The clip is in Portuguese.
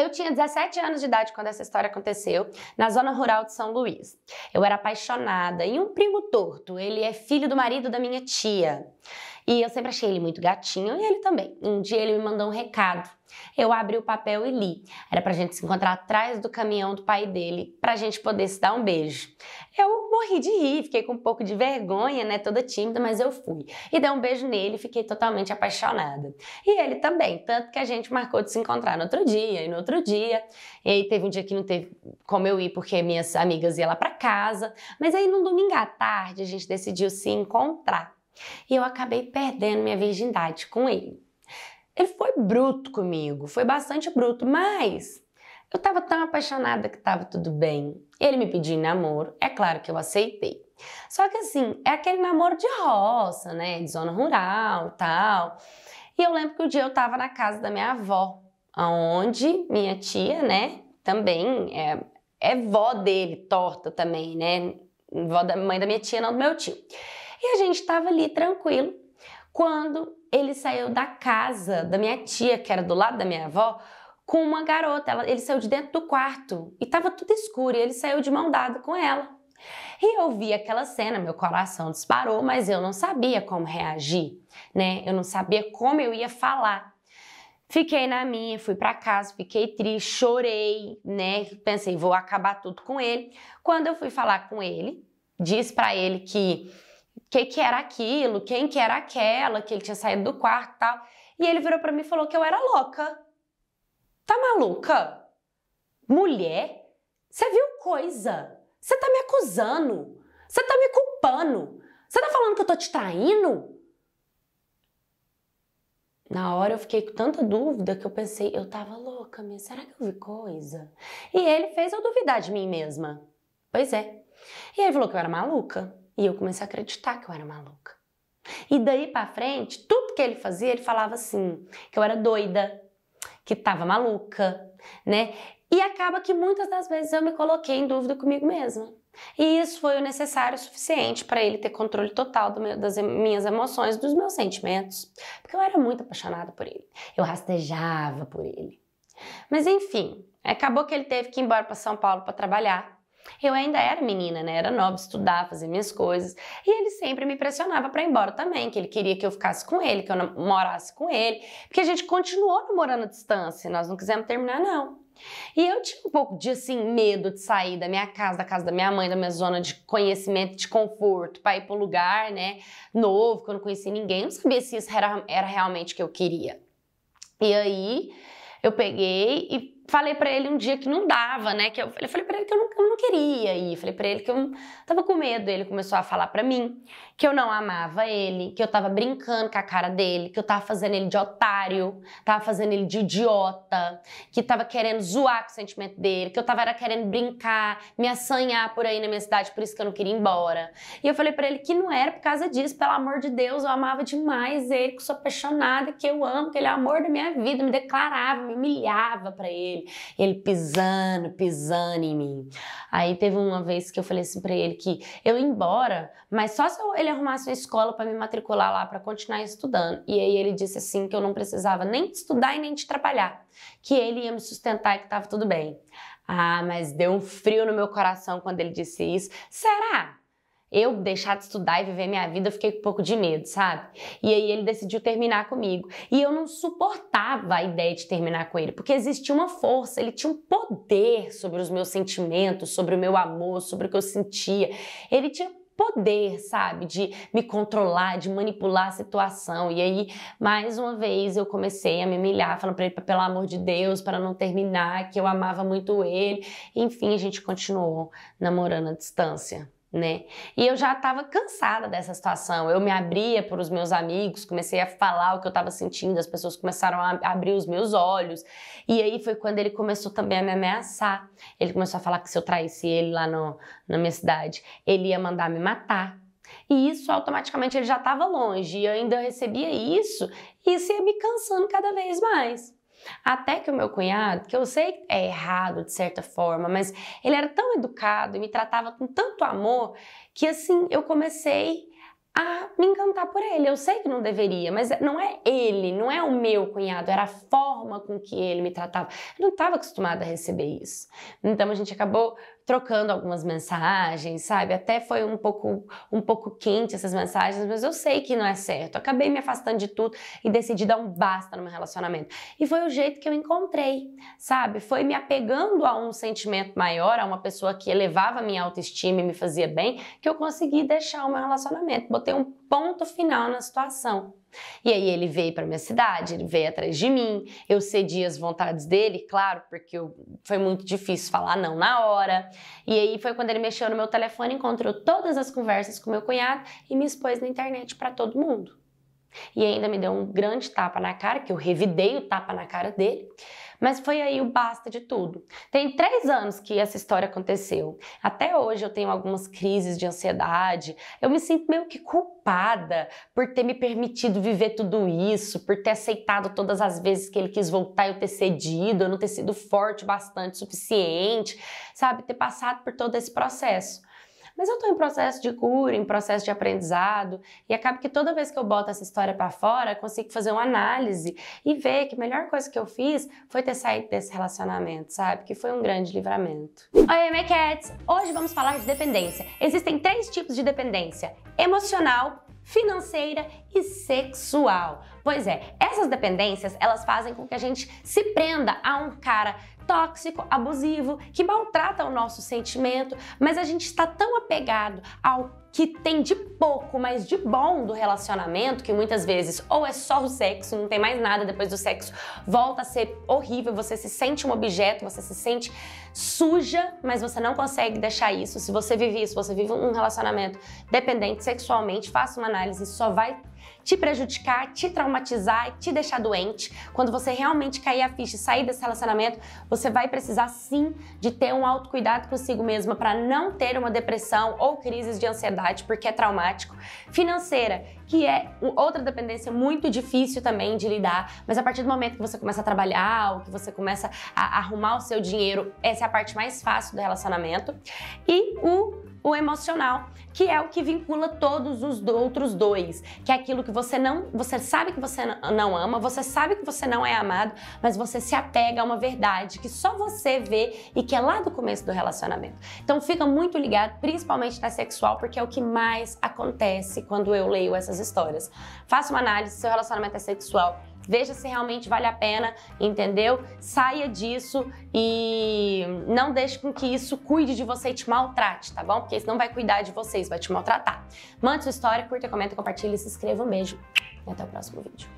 Eu tinha 17 anos de idade quando essa história aconteceu, na zona rural de São Luís. Eu era apaixonada e um primo torto, ele é filho do marido da minha tia. E eu sempre achei ele muito gatinho e ele também. Um dia ele me mandou um recado. Eu abri o papel e li. Era pra gente se encontrar atrás do caminhão do pai dele, pra gente poder se dar um beijo. Eu morri de rir, fiquei com um pouco de vergonha, né? Toda tímida, mas eu fui. E dei um beijo nele, fiquei totalmente apaixonada. E ele também, tanto que a gente marcou de se encontrar no outro dia e no outro dia. E aí teve um dia que não teve como eu ir, porque minhas amigas iam lá para casa. Mas aí num domingo à tarde a gente decidiu se encontrar. E eu acabei perdendo minha virgindade com ele. Ele foi bruto comigo, foi bastante bruto, mas eu estava tão apaixonada que estava tudo bem. Ele me pediu namoro, é claro que eu aceitei. Só que assim, é aquele namoro de roça, né? De zona rural tal. E eu lembro que o um dia eu estava na casa da minha avó, aonde minha tia, né, também é, é vó dele, torta também, né? Vó da mãe da minha tia, não do meu tio. E a gente estava ali tranquilo quando ele saiu da casa da minha tia, que era do lado da minha avó, com uma garota. Ela, ele saiu de dentro do quarto e estava tudo escuro e ele saiu de mão dada com ela. E eu vi aquela cena, meu coração disparou, mas eu não sabia como reagir, né? Eu não sabia como eu ia falar. Fiquei na minha, fui para casa, fiquei triste, chorei, né? Pensei, vou acabar tudo com ele. Quando eu fui falar com ele, disse para ele que que que era aquilo, quem que era aquela, que ele tinha saído do quarto, tal. E ele virou para mim e falou que eu era louca maluca? Mulher? Você viu coisa? Você tá me acusando? Você tá me culpando? Você tá falando que eu tô te traindo? Na hora eu fiquei com tanta dúvida que eu pensei, eu tava louca mesmo, será que eu vi coisa? E ele fez eu duvidar de mim mesma. Pois é. E ele falou que eu era maluca. E eu comecei a acreditar que eu era maluca. E daí para frente, tudo que ele fazia, ele falava assim, que eu era doida, que estava maluca, né? E acaba que muitas das vezes eu me coloquei em dúvida comigo mesma. E isso foi o necessário o suficiente para ele ter controle total meu, das minhas emoções, dos meus sentimentos, porque eu era muito apaixonada por ele. Eu rastejava por ele. Mas enfim, acabou que ele teve que ir embora para São Paulo para trabalhar. Eu ainda era menina, né? Era nova, estudava, fazia minhas coisas. E ele sempre me pressionava para ir embora também, que ele queria que eu ficasse com ele, que eu morasse com ele. Porque a gente continuou namorando à distância, nós não quisemos terminar, não. E eu tinha um pouco de assim medo de sair da minha casa, da casa da minha mãe, da minha zona de conhecimento, de conforto, para ir para um lugar, né, novo, que eu não conhecia ninguém, não sabia se isso era, era realmente o que eu queria. E aí eu peguei e falei para ele um dia que não dava, né? Que eu, eu falei para ele que eu não, eu não, queria ir, falei para ele que eu tava com medo. Ele começou a falar para mim que eu não amava ele, que eu tava brincando com a cara dele, que eu tava fazendo ele de otário, tava fazendo ele de idiota, que tava querendo zoar com o sentimento dele, que eu tava era querendo brincar, me assanhar por aí na minha cidade, por isso que eu não queria ir embora. E eu falei para ele que não era por causa disso, pelo amor de Deus, eu amava demais ele, que sou apaixonada, que eu amo, que ele é o amor da minha vida, me declarava, me humilhava para ele ele pisando, pisando em mim. Aí teve uma vez que eu falei assim para ele que eu ia embora, mas só se ele arrumasse uma escola para me matricular lá para continuar estudando. E aí ele disse assim que eu não precisava nem estudar e nem de trabalhar, que ele ia me sustentar e que estava tudo bem. Ah, mas deu um frio no meu coração quando ele disse isso. Será? eu deixar de estudar e viver minha vida, eu fiquei com um pouco de medo, sabe? E aí ele decidiu terminar comigo. E eu não suportava a ideia de terminar com ele, porque existia uma força, ele tinha um poder sobre os meus sentimentos, sobre o meu amor, sobre o que eu sentia. Ele tinha poder, sabe, de me controlar, de manipular a situação. E aí, mais uma vez, eu comecei a me humilhar, falando para ele, pelo amor de Deus, para não terminar, que eu amava muito ele. Enfim, a gente continuou namorando à distância né? E eu já estava cansada dessa situação. Eu me abria para os meus amigos, comecei a falar o que eu estava sentindo, as pessoas começaram a abrir os meus olhos. E aí foi quando ele começou também a me ameaçar. Ele começou a falar que se eu traísse ele lá no, na minha cidade, ele ia mandar me matar. E isso automaticamente ele já estava longe, e eu ainda recebia isso, e isso ia me cansando cada vez mais. Até que o meu cunhado, que eu sei que é errado de certa forma, mas ele era tão educado e me tratava com tanto amor que assim eu comecei a me encantar por ele. Eu sei que não deveria, mas não é ele, não é o meu cunhado, era a forma com que ele me tratava. Eu não estava acostumada a receber isso. Então a gente acabou trocando algumas mensagens, sabe? Até foi um pouco, um pouco quente essas mensagens, mas eu sei que não é certo. Acabei me afastando de tudo e decidi dar um basta no meu relacionamento. E foi o jeito que eu encontrei, sabe? Foi me apegando a um sentimento maior, a uma pessoa que elevava minha autoestima e me fazia bem, que eu consegui deixar o meu relacionamento. Botei um ponto final na situação. E aí ele veio para minha cidade, ele veio atrás de mim, eu cedi as vontades dele, claro, porque eu, foi muito difícil falar não na hora. E aí foi quando ele mexeu no meu telefone, encontrou todas as conversas com meu cunhado e me expôs na internet para todo mundo. E ainda me deu um grande tapa na cara, que eu revidei o tapa na cara dele. Mas foi aí o basta de tudo. Tem três anos que essa história aconteceu. Até hoje eu tenho algumas crises de ansiedade. Eu me sinto meio que culpada por ter me permitido viver tudo isso, por ter aceitado todas as vezes que ele quis voltar e eu ter cedido, eu não ter sido forte bastante o suficiente, sabe? Ter passado por todo esse processo mas eu estou em processo de cura, em processo de aprendizado, e acaba que toda vez que eu boto essa história para fora, consigo fazer uma análise e ver que a melhor coisa que eu fiz foi ter saído desse relacionamento, sabe? Que foi um grande livramento. Oi, minha cats! Hoje vamos falar de dependência. Existem três tipos de dependência: emocional, financeira e sexual. Pois é, essas dependências, elas fazem com que a gente se prenda a um cara tóxico, abusivo, que maltrata o nosso sentimento, mas a gente está tão apegado ao que tem de pouco, mas de bom do relacionamento, que muitas vezes ou é só o sexo, não tem mais nada depois do sexo, volta a ser horrível, você se sente um objeto, você se sente suja, mas você não consegue deixar isso. Se você vive isso, você vive um relacionamento dependente sexualmente, faça uma análise, só vai te prejudicar, te traumatizar te deixar doente. Quando você realmente cair a ficha e sair desse relacionamento, você vai precisar sim de ter um autocuidado consigo mesma para não ter uma depressão ou crises de ansiedade, porque é traumático. Financeira, que é outra dependência muito difícil também de lidar, mas a partir do momento que você começa a trabalhar ou que você começa a arrumar o seu dinheiro, essa é a parte mais fácil do relacionamento. E o o emocional, que é o que vincula todos os outros dois, que é aquilo que você não, você sabe que você não ama, você sabe que você não é amado, mas você se apega a uma verdade que só você vê e que é lá do começo do relacionamento. Então fica muito ligado, principalmente na sexual, porque é o que mais acontece quando eu leio essas histórias. Faça uma análise se seu relacionamento é sexual veja se realmente vale a pena, entendeu? Saia disso e não deixe com que isso cuide de você e te maltrate, tá bom? Porque isso não vai cuidar de vocês, vai te maltratar. Mande sua história, curta, comenta, compartilha, se inscreva. Um beijo e até o próximo vídeo.